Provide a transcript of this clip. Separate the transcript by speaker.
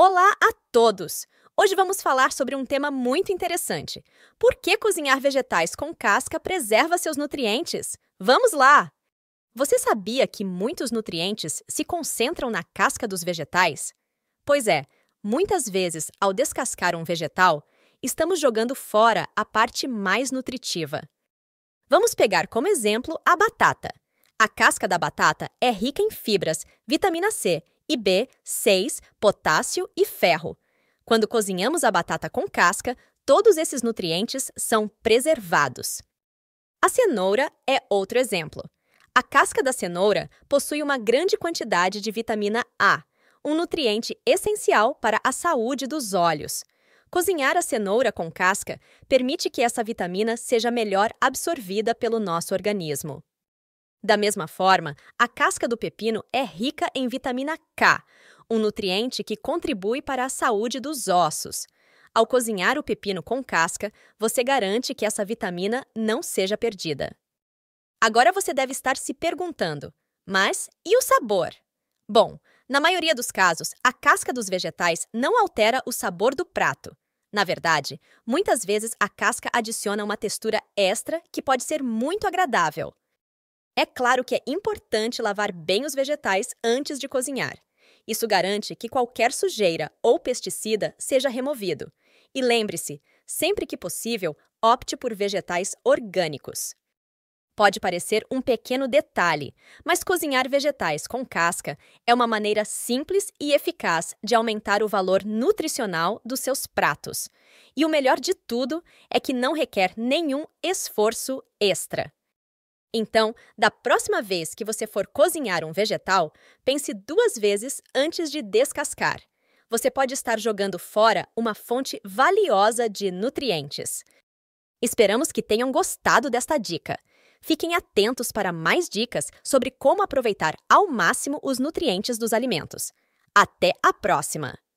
Speaker 1: Olá a todos! Hoje vamos falar sobre um tema muito interessante. Por que cozinhar vegetais com casca preserva seus nutrientes? Vamos lá! Você sabia que muitos nutrientes se concentram na casca dos vegetais? Pois é, muitas vezes, ao descascar um vegetal, estamos jogando fora a parte mais nutritiva. Vamos pegar como exemplo a batata. A casca da batata é rica em fibras, vitamina C e B, 6, potássio e ferro. Quando cozinhamos a batata com casca, todos esses nutrientes são preservados. A cenoura é outro exemplo. A casca da cenoura possui uma grande quantidade de vitamina A, um nutriente essencial para a saúde dos olhos. Cozinhar a cenoura com casca permite que essa vitamina seja melhor absorvida pelo nosso organismo. Da mesma forma, a casca do pepino é rica em vitamina K, um nutriente que contribui para a saúde dos ossos. Ao cozinhar o pepino com casca, você garante que essa vitamina não seja perdida. Agora você deve estar se perguntando: mas e o sabor? Bom, na maioria dos casos, a casca dos vegetais não altera o sabor do prato. Na verdade, muitas vezes a casca adiciona uma textura extra que pode ser muito agradável. É claro que é importante lavar bem os vegetais antes de cozinhar. Isso garante que qualquer sujeira ou pesticida seja removido. E lembre-se, sempre que possível, opte por vegetais orgânicos. Pode parecer um pequeno detalhe, mas cozinhar vegetais com casca é uma maneira simples e eficaz de aumentar o valor nutricional dos seus pratos. E o melhor de tudo é que não requer nenhum esforço extra. Então, da próxima vez que você for cozinhar um vegetal, pense duas vezes antes de descascar. Você pode estar jogando fora uma fonte valiosa de nutrientes. Esperamos que tenham gostado desta dica. Fiquem atentos para mais dicas sobre como aproveitar ao máximo os nutrientes dos alimentos. Até a próxima!